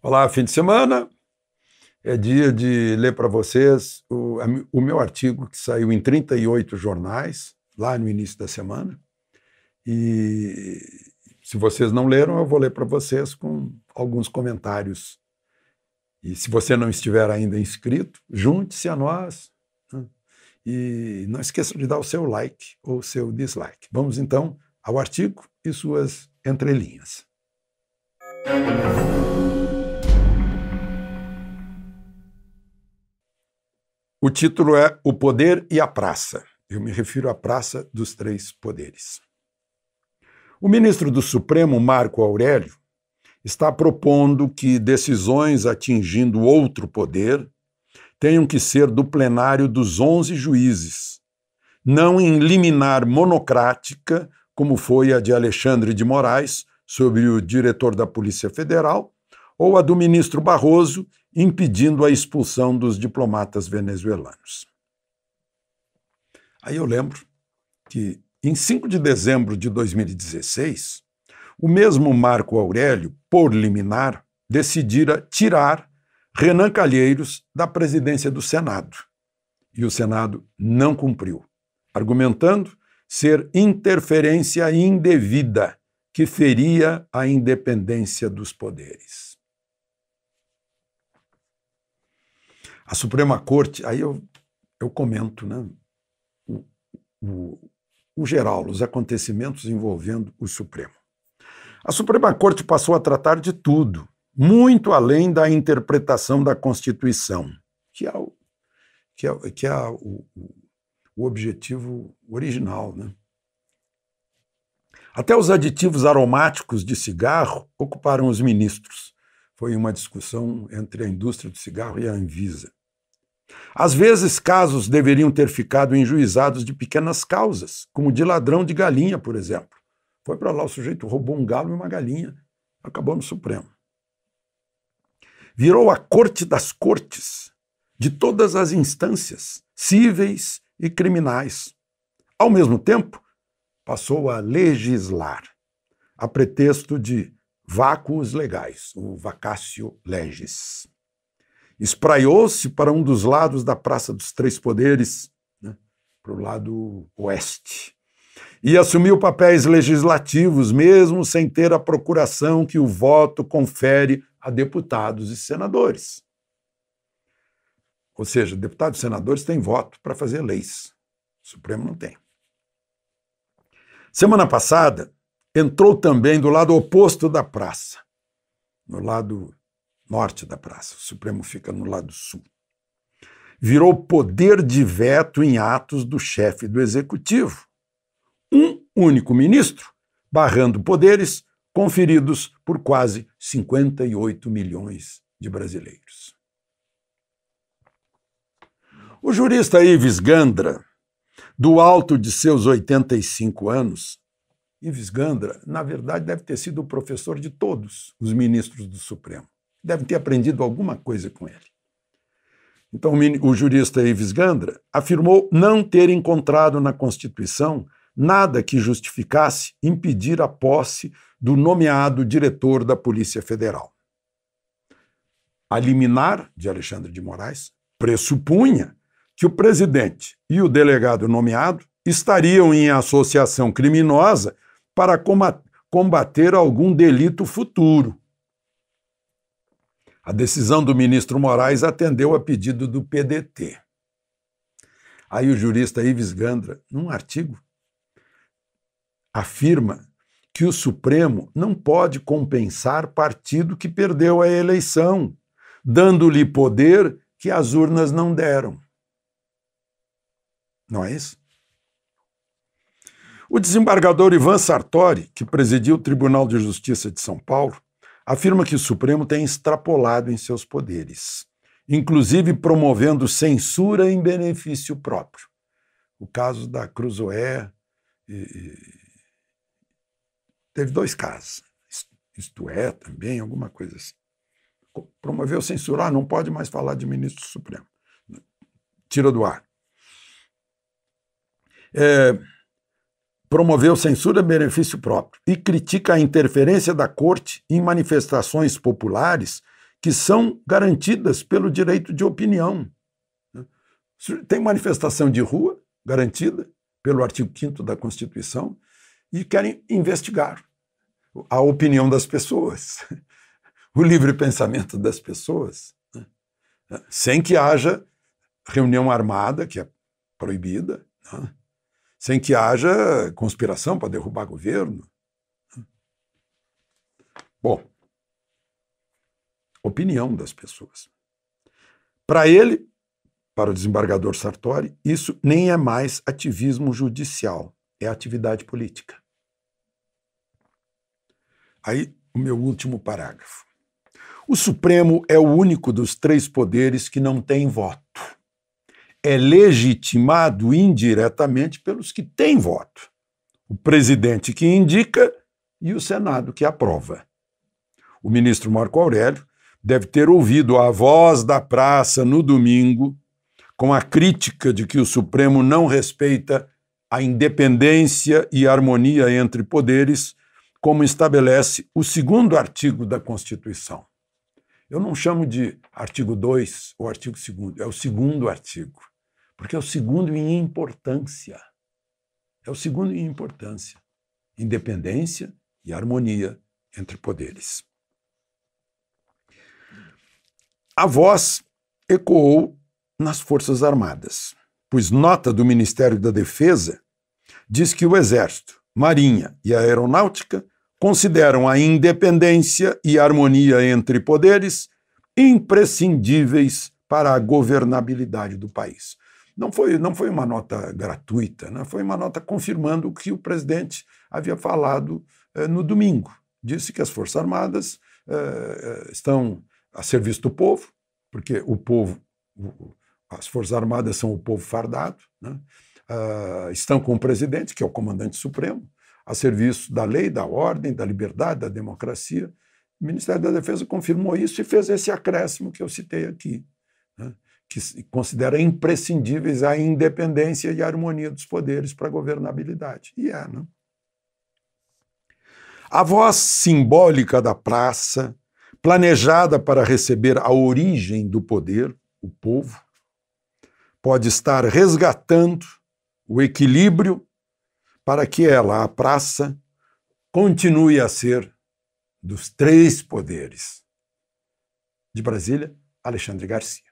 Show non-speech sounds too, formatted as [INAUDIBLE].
Olá, fim de semana. É dia de ler para vocês o, o, meu artigo que saiu em 38 jornais, lá no início da semana. E se vocês não leram, eu vou ler para vocês com alguns comentários. E se você não estiver ainda inscrito, junte-se a nós. Né? E não esqueça de dar o seu like ou o seu dislike. Vamos então ao artigo e suas entrelinhas. Música O título é O Poder e a Praça. Eu me refiro à Praça dos Três Poderes. O ministro do Supremo, Marco Aurélio, está propondo que decisões atingindo outro poder tenham que ser do plenário dos 11 juízes, não em liminar monocrática, como foi a de Alexandre de Moraes sobre o diretor da Polícia Federal, ou a do ministro Barroso, impedindo a expulsão dos diplomatas venezuelanos. Aí eu lembro que, em 5 de dezembro de 2016, o mesmo Marco Aurélio, por liminar, decidira tirar Renan Calheiros da presidência do Senado. E o Senado não cumpriu, argumentando ser interferência indevida que feria a independência dos poderes. A Suprema Corte, aí eu, eu comento, né? O, o, o geral, os acontecimentos envolvendo o Supremo. A Suprema Corte passou a tratar de tudo, muito além da interpretação da Constituição, que é o, que é, que é o, o objetivo original. Né? Até os aditivos aromáticos de cigarro ocuparam os ministros. Foi uma discussão entre a indústria do cigarro e a Anvisa. Às vezes, casos deveriam ter ficado enjuizados de pequenas causas, como de ladrão de galinha, por exemplo. Foi para lá, o sujeito roubou um galo e uma galinha, acabou no Supremo. Virou a corte das cortes, de todas as instâncias, cíveis e criminais. Ao mesmo tempo, passou a legislar, a pretexto de vácuos legais, o vacácio legis espraiou-se para um dos lados da Praça dos Três Poderes, né, para o lado oeste, e assumiu papéis legislativos, mesmo sem ter a procuração que o voto confere a deputados e senadores. Ou seja, deputados e senadores têm voto para fazer leis, o Supremo não tem. Semana passada, entrou também do lado oposto da praça, no lado norte da praça. O Supremo fica no lado sul. Virou poder de veto em atos do chefe do executivo. Um único ministro, barrando poderes conferidos por quase 58 milhões de brasileiros. O jurista Ives Gandra, do alto de seus 85 anos, Ives Gandra, na verdade, deve ter sido o professor de todos os ministros do Supremo deve ter aprendido alguma coisa com ele. Então, o jurista Ives Gandra afirmou não ter encontrado na Constituição nada que justificasse impedir a posse do nomeado diretor da Polícia Federal. A liminar de Alexandre de Moraes pressupunha que o presidente e o delegado nomeado estariam em associação criminosa para combater algum delito futuro. A decisão do ministro Moraes atendeu a pedido do PDT. Aí o jurista Ives Gandra, num artigo, afirma que o Supremo não pode compensar partido que perdeu a eleição, dando-lhe poder que as urnas não deram. Não é isso? O desembargador Ivan Sartori, que presidiu o Tribunal de Justiça de São Paulo, afirma que o Supremo tem extrapolado em seus poderes, inclusive promovendo censura em benefício próprio. O caso da Cruzoé teve dois casos, isto é, também, alguma coisa assim. Promoveu censura, ah, não pode mais falar de ministro do Supremo. Tira do ar. É, promoveu censura em benefício próprio e critica a interferência da corte em manifestações populares que são garantidas pelo direito de opinião. Né? Tem manifestação de rua garantida pelo artigo 5 da Constituição e querem investigar a opinião das pessoas, [LAUGHS] o livre pensamento das pessoas, né? sem que haja reunião armada, que é proibida, né? sem que haja conspiração para derrubar governo. Bom, opinião das pessoas. Para ele, para o desembargador Sartori, isso nem é mais ativismo judicial, é atividade política. Aí, o meu último parágrafo. O Supremo é o único dos três poderes que não tem voto é legitimado indiretamente pelos que têm voto. O presidente que indica e o Senado que aprova. O ministro Marco Aurélio deve ter ouvido a voz da praça no domingo com a crítica de que o Supremo não respeita a independência e harmonia entre poderes, como estabelece o segundo artigo da Constituição. Eu não chamo de artigo 2 ou artigo 2, é o segundo artigo, porque é o segundo em importância. É o segundo em importância. Independência e harmonia entre poderes. A voz ecoou nas Forças Armadas, pois nota do Ministério da Defesa diz que o Exército, Marinha e a Aeronáutica consideram a independência e a harmonia entre poderes imprescindíveis para a governabilidade do país. Não foi, não foi uma nota gratuita, né? foi uma nota confirmando o que o presidente havia falado eh, no domingo. Disse que as Forças Armadas eh, eh estão a serviço do povo, porque o povo, as Forças Armadas são o povo fardado, né? Ah, estão com o presidente, que é o comandante supremo, a serviço da lei, da ordem, da liberdade, da democracia. O Ministério da Defesa confirmou isso e fez esse acréscimo que eu citei aqui, né, que considera imprescindíveis a independência e a harmonia dos poderes para a governabilidade. E é, não? Né? A voz simbólica da praça, planejada para receber a origem do poder, o povo, pode estar resgatando o equilíbrio para que ela, a praça, continue a ser dos três poderes. De Brasília, Alexandre Garcia.